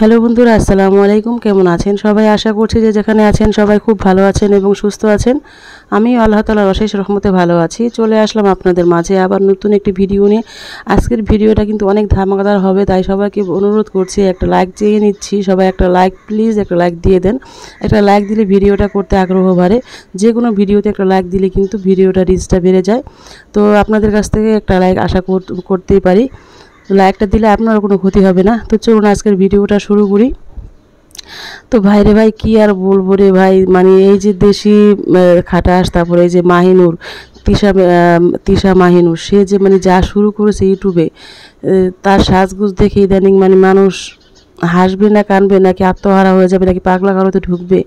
hello বন্ধুরা আসসালামু আলাইকুম কেমন আছেন সবাই আশা করছি যে যেখানে আছেন সবাই খুব ভালো আছেন এবং সুস্থ আছেন আমি আল্লাহ তালার অশেষ রহমতে ভালো আছি চলে আসলাম আপনাদের মাঝে আবার নতুন একটি ভিডিও নিয়ে আজকের ভিডিওটা কিন্তু অনেক ধামাকাদার হবে তাই সবাইকে অনুরোধ করছি একটা লাইক চেয়ে নিচ্ছি সবাই একটা লাইক প্লিজ একটা লাইক দিয়ে দেন একটা লাইক দিলে ভিডিওটা করতে আগ্রহ বাড়ে যে কোনো ভিডিওতে একটা লাইক দিলে কিন্তু ভিডিওটা রিচটা বেড়ে যায় তো আপনাদের কাছ থেকে একটা লাইক আশা করতেই পারি তো লাইকটা দিলে আপনার কোনো ক্ষতি হবে না তো চলুন আজকের ভিডিওটা শুরু করি তো ভাইরে ভাই কি আর বলবো রে ভাই মানে এই যে দেশি খাটাস তারপরে এই যে মাহিনুর তিশা তিশা মাহিনুর সে যে মানে যা শুরু করেছে ইউটিউবে তার সাজগুজ দেখে ইদানিং মানে মানুষ হাসবে না কানবে নাকি আত্মহারা হয়ে যাবে নাকি পাগলা কারোতে ঢুকবে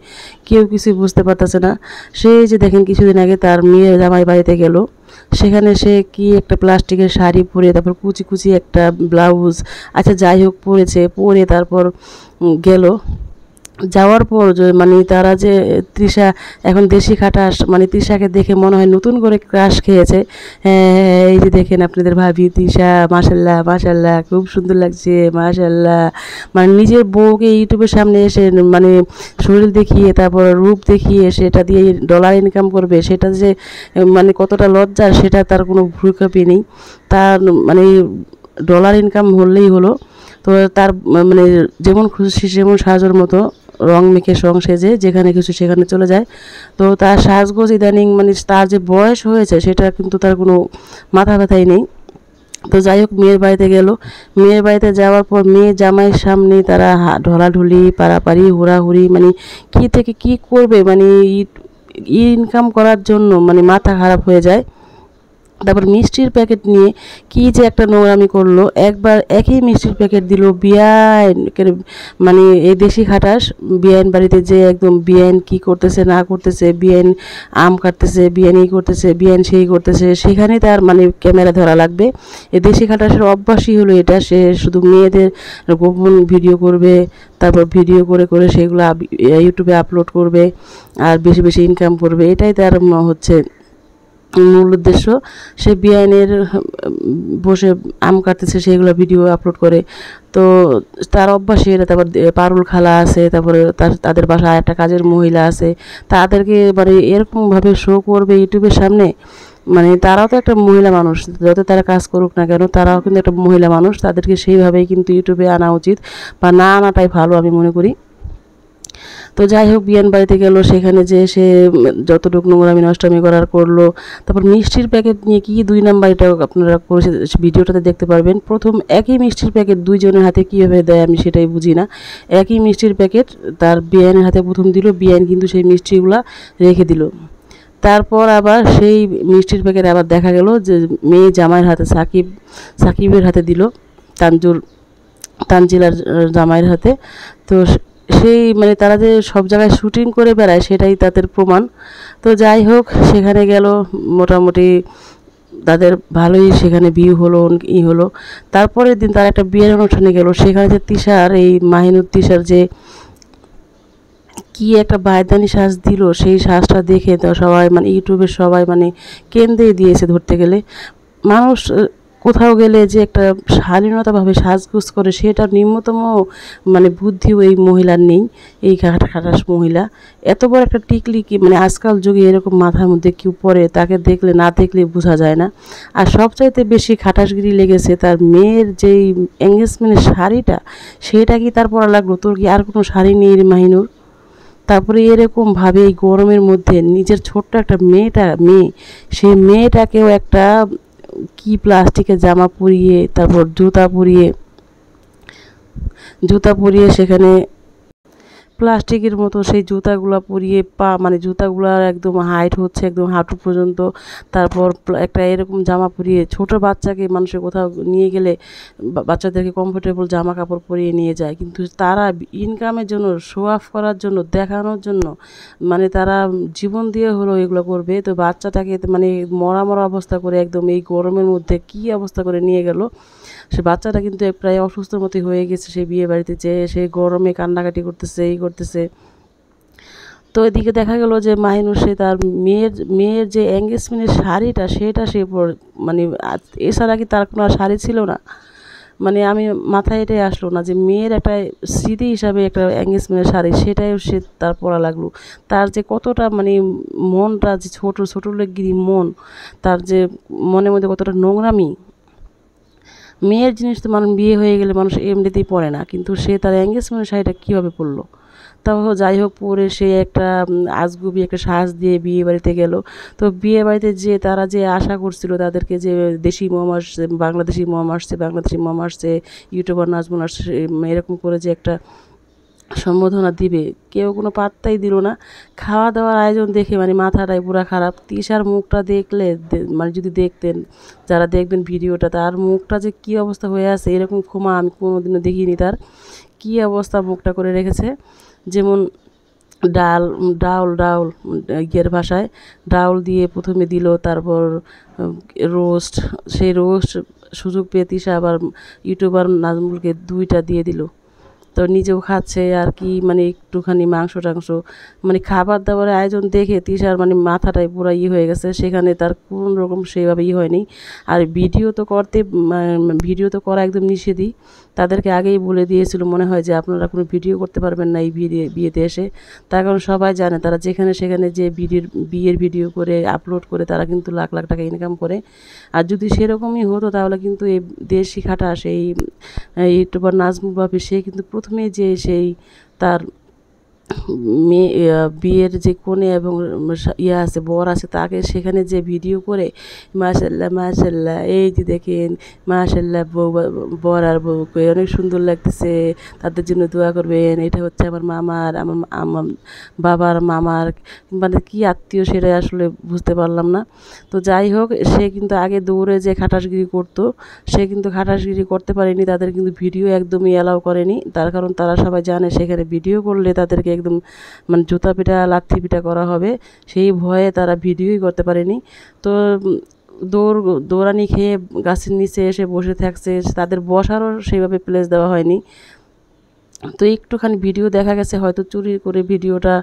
কেউ কিছু বুঝতে পারতেছে না সে যে দেখেন কিছুদিন আগে তার মেয়ের জামাই বাড়িতে গেল সেখানে সে কি একটা প্লাস্টিকের শাড়ি পরে তারপর কুচি কুচি একটা ব্লাউজ আচ্ছা যাই হোক পরেছে পরে তারপর গেল যাওয়ার পর যে মানে তারা যে তৃষা এখন দেশি খাটাস মানে তৃষাকে দেখে মনে হয় নতুন করে ক্রাশ খেয়েছে হ্যাঁ, এই যে দেখেন আপনাদের ভাবি তৃষা মাসাল্লাহ মাসাল্লাহ খুব সুন্দর লাগছে মাসাল্লাহ মানে নিজের বউকে ইউটিউবের সামনে এসে মানে শরীর দেখিয়ে তারপর রূপ দেখিয়ে সেটা দিয়ে ডলার ইনকাম করবে সেটা যে মানে কতটা লজ্জা সেটা তার কোনো ভূমিকাপি নেই তার মানে ডলার ইনকাম হলেই হলো তো তার মানে যেমন খুশি যেমন সাহায্যের মতো রং মেখে সং সেজে যেখানে কিছু সেখানে চলে যায় তো তার সাজগোজ ইদানিং মানে তার যে বয়স হয়েছে সেটা কিন্তু তার কোনো মাথা ব্যথাই নেই তো যাই হোক মেয়ের বাড়িতে গেল মেয়ের বাড়িতে যাওয়ার পর মেয়ে জামাইয়ের সামনে তারা ঢলাঢুলি পাড়াপাড়ি হুড়াহুড়ি মানে কি থেকে কি করবে মানে ইনকাম করার জন্য মানে মাথা খারাপ হয়ে যায় তারপর মিষ্টির প্যাকেট নিয়ে কি যে একটা নোংরামি করলো একবার একই মিষ্টির প্যাকেট দিল বিয়াইন মানে এই দেশি খাটাস বিয়াইন বাড়িতে যে একদম বিয়াইন কি করতেছে না করতেছে বিয়াইন আম কাটতেছে বিয়াইন ই করতেছে বিয়াইন সেই করতেছে সেখানে তার মানে ক্যামেরা ধরা লাগবে এ দেশি খাটাসের অভ্যাসই হলো এটা সে শুধু মেয়েদের গোপন ভিডিও করবে তারপর ভিডিও করে করে সেগুলো ইউটিউবে আপলোড করবে আর বেশি বেশি ইনকাম করবে এটাই তার হচ্ছে মূল উদ্দেশ্য সে বিআইনের বসে আম কাটতেছে সেগুলো ভিডিও আপলোড করে তো তার অভ্যাসে এরা তারপর পারুল খালা আছে তারপরে তার তাদের বাসায় একটা কাজের মহিলা আছে তাদেরকে মানে এরকমভাবে শো করবে ইউটিউবের সামনে মানে তারাও তো একটা মহিলা মানুষ যত তারা কাজ করুক না কেন তারাও কিন্তু একটা মহিলা মানুষ তাদেরকে সেইভাবেই কিন্তু ইউটিউবে আনা উচিত বা না আনাটাই ভালো আমি মনে করি তো যাই হোক বিয়ান বাড়িতে গেল সেখানে যে সে যতটুকু নোংরামি নষ্টামি করার করলো তারপর মিষ্টির প্যাকেট নিয়ে কি দুই নাম্বার এটা আপনারা করেছে ভিডিওটাতে দেখতে পারবেন প্রথম একই মিষ্টির প্যাকেট দুইজনের হাতে কীভাবে দেয় আমি সেটাই বুঝি না একই মিষ্টির প্যাকেট তার বিয়ানের হাতে প্রথম দিল বিয়ান কিন্তু সেই মিষ্টিগুলা রেখে দিল তারপর আবার সেই মিষ্টির প্যাকেট আবার দেখা গেল যে মেয়ে জামাইয়ের হাতে সাকিব সাকিবের হাতে দিল তানজুর তানজিলার জামাইয়ের হাতে তো সেই মানে তারা যে সব জায়গায় শুটিং করে বেড়ায় সেটাই তাদের প্রমাণ তো যাই হোক সেখানে গেল মোটামুটি তাদের ভালোই সেখানে বিয়ে হলো ই হলো তারপরের দিন তারা একটা বিয়ের অনুষ্ঠানে গেল সেখানে যে তিশার এই মাহিনুর তিশার যে কি একটা বায়দানি শ্বাস দিল সেই শ্বাসটা দেখে তো সবাই মানে ইউটিউবে সবাই মানে কেন্দ্রে দিয়েছে ধরতে গেলে মানুষ কোথাও গেলে যে একটা শালীনতাভাবে সাজগুজ করে সেটা নিম্নতম মানে বুদ্ধিও এই মহিলার নেই এই খাটাস মহিলা এত বড় একটা টিকলি কি মানে আজকাল যুগে এরকম মাথার মধ্যে কেউ পরে তাকে দেখলে না দেখলে বোঝা যায় না আর সবচাইতে বেশি খাটাসগিরি লেগেছে তার মেয়ের যেই এঙ্গেজমেন্টের শাড়িটা সেটা কি তার পরা লাগলো তোর কি আর কোনো শাড়ি নেই মাহিনুর তারপরে এরকমভাবে এই গরমের মধ্যে নিজের ছোট্ট একটা মেয়েটা মেয়ে সেই মেয়েটাকেও একটা কি প্লাস্টিকের জামা পরিয়ে তারপর জুতা পরিয়ে জুতা পরিয়ে সেখানে প্লাস্টিকের মতো সেই জুতাগুলা পরিয়ে পা মানে জুতাগুলার একদম হাইট হচ্ছে একদম হাঁটু পর্যন্ত তারপর একটা এরকম জামা পরিয়ে ছোট বাচ্চাকে মানুষের কোথাও নিয়ে গেলে বাচ্চাদেরকে কমফোর্টেবল জামা কাপড় পরিয়ে নিয়ে যায় কিন্তু তারা ইনকামের জন্য শো অফ করার জন্য দেখানোর জন্য মানে তারা জীবন দিয়ে হলো এগুলো করবে তো বাচ্চাটাকে মানে মরা মরা অবস্থা করে একদম এই গরমের মধ্যে কি অবস্থা করে নিয়ে গেল সে বাচ্চাটা কিন্তু প্রায় অসুস্থ মতো হয়ে গেছে সে বিয়ে বাড়িতে যেয়ে সে গরমে কান্নাকাটি করতেছে এই করতেছে তো এদিকে দেখা গেল যে মাহিনুর সে তার মেয়ের মেয়ের যে এঙ্গেজমেন্টের শাড়িটা সেটা সে মানে এছাড়া কি তার কোনো শাড়ি ছিল না মানে আমি মাথায় এটাই আসলো না যে মেয়ের একটা স্মৃতি হিসাবে একটা এঙ্গেজমেন্টের শাড়ি সেটাই সে তার পরা লাগলো তার যে কতটা মানে মনটা যে ছোটো ছোটো লেগিরি মন তার যে মনের মধ্যে কতটা নোংরামি মেয়ের জিনিস তো মানুষ বিয়ে হয়ে গেলে মানুষ এমনিতেই পড়ে না কিন্তু সে তার এঙ্গেজমেন্টের শাড়িটা কীভাবে পড়লো তাও যাই হোক পরে সে একটা আজগুবি একটা সাহস দিয়ে বিয়ে বাড়িতে গেল তো বিয়ে বাড়িতে যে তারা যে আশা করছিল তাদেরকে যে দেশি মম আসছে বাংলাদেশি মম আসছে বাংলাদেশি মম আসছে ইউটিউবার নাজমুল আসছে এরকম করে যে একটা সম্বোধনা দিবে কেউ কোনো পাত্তাই দিল না খাওয়া দাওয়ার আয়োজন দেখে মানে মাথাটাই পুরা খারাপ তিশার মুখটা দেখলে মানে যদি দেখতেন যারা দেখবেন ভিডিওটা তার মুখটা যে কী অবস্থা হয়ে আছে এরকম ক্ষমা আমি কোনোদিনও দেখিনি তার কি অবস্থা মুখটা করে রেখেছে যেমন ডাল ডাউল ডাউল ইয়ের ভাষায় ডাউল দিয়ে প্রথমে দিল তারপর রোস্ট সেই রোস্ট সুযোগ পেয়ে তিসা আবার ইউটিউবার নাজমুলকে দুইটা দিয়ে দিল তো নিজেও খাচ্ছে আর কি মানে একটুখানি মাংস টাংস মানে খাবার দাবারের আয়োজন দেখে তৃষার মানে মাথাটাই পুরো ই হয়ে গেছে সেখানে তার কোন রকম সেভাবে ই হয়নি আর ভিডিও তো করতে ভিডিও তো করা একদম নিষেধই তাদেরকে আগেই বলে দিয়েছিল মনে হয় যে আপনারা কোনো ভিডিও করতে পারবেন না এই বিয়ে বিয়েতে এসে তার কারণ সবাই জানে তারা যেখানে সেখানে যে ভিডিওর বিয়ের ভিডিও করে আপলোড করে তারা কিন্তু লাখ লাখ টাকা ইনকাম করে আর যদি সেরকমই হতো তাহলে কিন্তু এই দেশি খাটা সেই ইউটিউবার নাজমুল বাপি সে কিন্তু প্রথমে যে সেই তার মেয়ে বিয়ের যে কনে এবং ইয়ে আছে বর আছে তাকে সেখানে যে ভিডিও করে মাসাল্লাহ মাসাল্লাহ এই যে দেখেন মাসাল্লাহ বউ বর আর বউকে অনেক সুন্দর লাগতেছে তাদের জন্য দোয়া করবেন এটা হচ্ছে আমার মামার আমার আমার বাবার মামার মানে কি আত্মীয় সেটা আসলে বুঝতে পারলাম না তো যাই হোক সে কিন্তু আগে দৌড়ে যে খাটাসগিরি করতো সে কিন্তু খাটাসগিরি করতে পারেনি তাদের কিন্তু ভিডিও একদমই অ্যালাউ করেনি তার কারণ তারা সবাই জানে সেখানে ভিডিও করলে তাদেরকে একদম মানে জুতা পিঠা লাথি পিঠা করা হবে সেই ভয়ে তারা ভিডিওই করতে পারেনি তো দৌড় দৌড়ানি খেয়ে গাছের নিচে এসে বসে থাকছে তাদের বসারও সেইভাবে প্লেস দেওয়া হয়নি তো একটুখানি ভিডিও দেখা গেছে হয়তো চুরি করে ভিডিওটা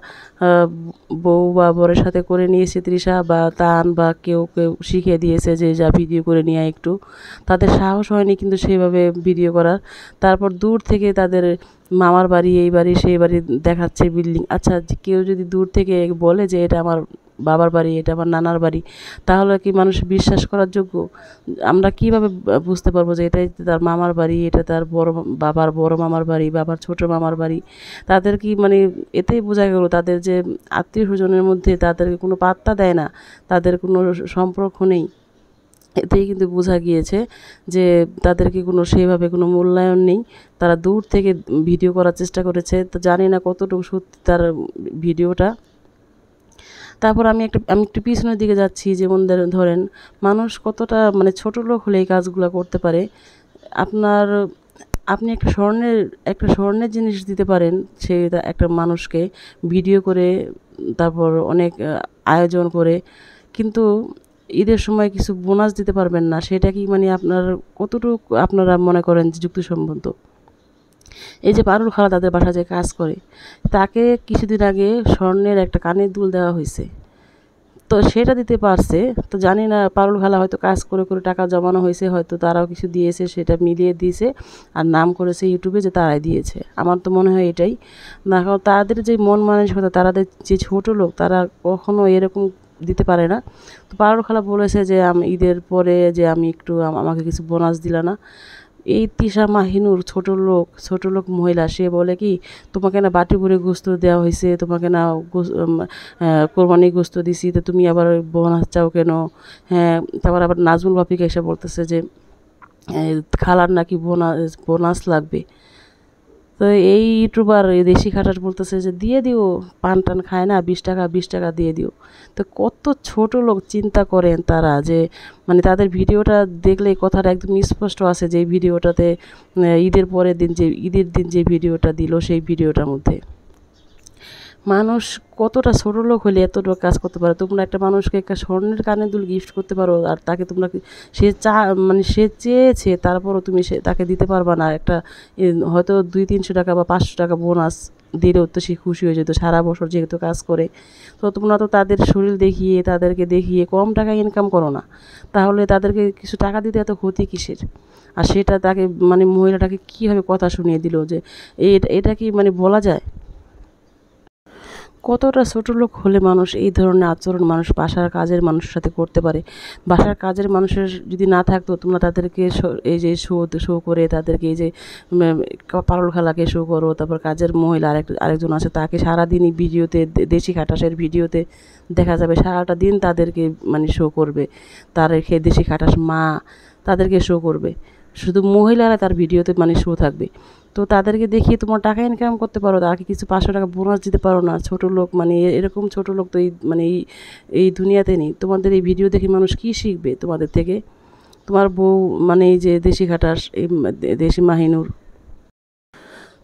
বউ বা বরের সাথে করে নিয়েছে তৃষা বা তান বা কেউ কেউ শিখিয়ে দিয়েছে যে যা ভিডিও করে নেওয়া একটু তাদের সাহস হয়নি কিন্তু সেইভাবে ভিডিও করার তারপর দূর থেকে তাদের মামার বাড়ি এই বাড়ি সেই বাড়ি দেখাচ্ছে বিল্ডিং আচ্ছা কেউ যদি দূর থেকে বলে যে এটা আমার বাবার বাড়ি এটা আমার নানার বাড়ি তাহলে কি মানুষ বিশ্বাস করার যোগ্য আমরা কিভাবে বুঝতে পারবো যে এটাই তার মামার বাড়ি এটা তার বড় বাবার বড় মামার বাড়ি বাবার ছোট মামার বাড়ি তাদের কি মানে এতেই বোঝা গেল তাদের যে আত্মীয় স্বজনের মধ্যে তাদেরকে কোনো পাত্তা দেয় না তাদের কোনো সম্পর্ক নেই এতেই কিন্তু বোঝা গিয়েছে যে তাদেরকে কোনো সেভাবে কোনো মূল্যায়ন নেই তারা দূর থেকে ভিডিও করার চেষ্টা করেছে তো জানি না কতটুকু সত্যি তার ভিডিওটা তারপর আমি একটা আমি একটু পিছনের দিকে যাচ্ছি যেমন ধরেন মানুষ কতটা মানে ছোট লোক হলে এই কাজগুলো করতে পারে আপনার আপনি একটা স্বর্ণের একটা স্বর্ণের জিনিস দিতে পারেন সে একটা মানুষকে ভিডিও করে তারপর অনেক আয়োজন করে কিন্তু ঈদের সময় কিছু বোনাস দিতে পারবেন না সেটা কি মানে আপনার কতটুকু আপনারা মনে করেন যুক্তিসম্মত এই যে পারুল খালা তাদের বাসা যে কাজ করে তাকে কিছুদিন আগে স্বর্ণের একটা কানের দুল দেওয়া হয়েছে তো সেটা দিতে পারছে তো জানি না পারুল খালা হয়তো কাজ করে করে টাকা জমানো হয়েছে হয়তো তারাও কিছু দিয়েছে সেটা মিলিয়ে দিয়েছে আর নাম করেছে ইউটিউবে যে তারাই দিয়েছে আমার তো মনে হয় এটাই না কারণ তাদের যে মন মানসিকতা তাদের যে ছোটো লোক তারা কখনও এরকম দিতে পারে না তো পারুল খালা বলেছে যে আমি ঈদের পরে যে আমি একটু আমাকে কিছু বোনাস দিলা না এই তিসা মাহিনুর ছোট লোক ছোট লোক মহিলা সে বলে কি তোমাকে না বাটি ভরে গোস্ত দেওয়া হয়েছে তোমাকে না কোরবানি গোস্ত দিছি তো তুমি আবার বোনাস চাও কেন হ্যাঁ তারপর আবার নাজমুল বাপিকা এসে বলতেছে যে খালার নাকি বোনাস বোনাস লাগবে তো এই ইউটিউবার দেশি খাটার বলতেছে যে দিয়ে দিও পান টান খায় না বিশ টাকা বিশ টাকা দিয়ে দিও তো কত ছোট লোক চিন্তা করেন তারা যে মানে তাদের ভিডিওটা দেখলে কথাটা একদম স্পষ্ট আছে যে ভিডিওটাতে ঈদের পরের দিন যে ঈদের দিন যে ভিডিওটা দিল সেই ভিডিওটার মধ্যে মানুষ কতটা ছোটো লোক হলে এতটা কাজ করতে পারো তোমরা একটা মানুষকে একটা স্বর্ণের কানে দুল গিফট করতে পারো আর তাকে তোমরা সে চা মানে সে চেয়েছে তারপরও তুমি সে তাকে দিতে পারবা না একটা হয়তো দুই তিনশো টাকা বা পাঁচশো টাকা বোনাস দিলেও তো সে খুশি হয়ে যেত সারা বছর যেহেতু কাজ করে তো তোমরা তো তাদের শরীর দেখিয়ে তাদেরকে দেখিয়ে কম টাকা ইনকাম করো না তাহলে তাদেরকে কিছু টাকা দিতে এত ক্ষতি কিসের আর সেটা তাকে মানে মহিলাটাকে কীভাবে কথা শুনিয়ে দিল যে এটা কি মানে বলা যায় কতটা ছোট লোক হলে মানুষ এই ধরনের আচরণ মানুষ বাসার কাজের মানুষের সাথে করতে পারে বাসার কাজের মানুষের যদি না থাকতো তোমরা তাদেরকে এই যে শো শো করে তাদেরকে এই যে পারল খেলাকে শো করো তারপর কাজের মহিলা আরেক আরেকজন আছে তাকে সারাদিনই ভিডিওতে দেশি খাটাসের ভিডিওতে দেখা যাবে সারাটা দিন তাদেরকে মানে শো করবে তার খেয়ে দেশি খাটাস মা তাদেরকে শো করবে শুধু মহিলারা তার ভিডিওতে মানে শো থাকবে তো তাদেরকে দেখিয়ে তোমার টাকা ইনকাম করতে পারো তাকে কিছু পাঁচশো টাকা বোনাস দিতে পারো না ছোট লোক মানে এরকম ছোট লোক তো এই মানে এই এই দুনিয়াতে নেই তোমাদের এই ভিডিও দেখে মানুষ কি শিখবে তোমাদের থেকে তোমার বউ মানে এই যে দেশি খাটাস এই দেশি মাহিনুর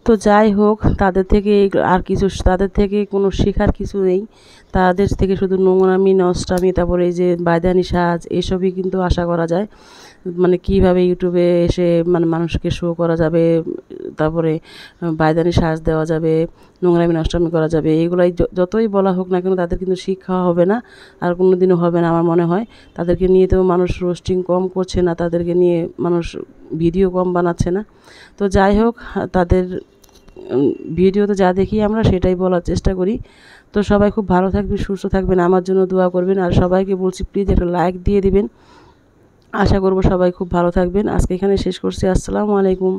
তো যাই হোক তাদের থেকে আর কিছু তাদের থেকে কোনো শেখার কিছু নেই তাদের থেকে শুধু নোংরামি নষ্টামি তারপরে এই যে বায়দানি সাজ এসবই কিন্তু আশা করা যায় মানে কিভাবে ইউটিউবে এসে মানে মানুষকে শো করা যাবে তারপরে বায়দানি সাজ দেওয়া যাবে নোংরামি নষ্টামি করা যাবে এগুলাই যতই বলা হোক না কেন তাদের কিন্তু শিক্ষা হবে না আর কোনো দিনও হবে না আমার মনে হয় তাদেরকে নিয়ে তো মানুষ রোস্টিং কম করছে না তাদেরকে নিয়ে মানুষ ভিডিও কম বানাচ্ছে না তো যাই হোক তাদের ভিডিওতে যা দেখি আমরা সেটাই বলার চেষ্টা করি তো সবাই খুব ভালো থাকবেন সুস্থ থাকবেন আমার জন্য দোয়া করবেন আর সবাইকে বলছি প্লিজ একটা লাইক দিয়ে দিবেন আশা করব সবাই খুব ভালো থাকবেন আজকে এখানে শেষ করছি আসসালামু আলাইকুম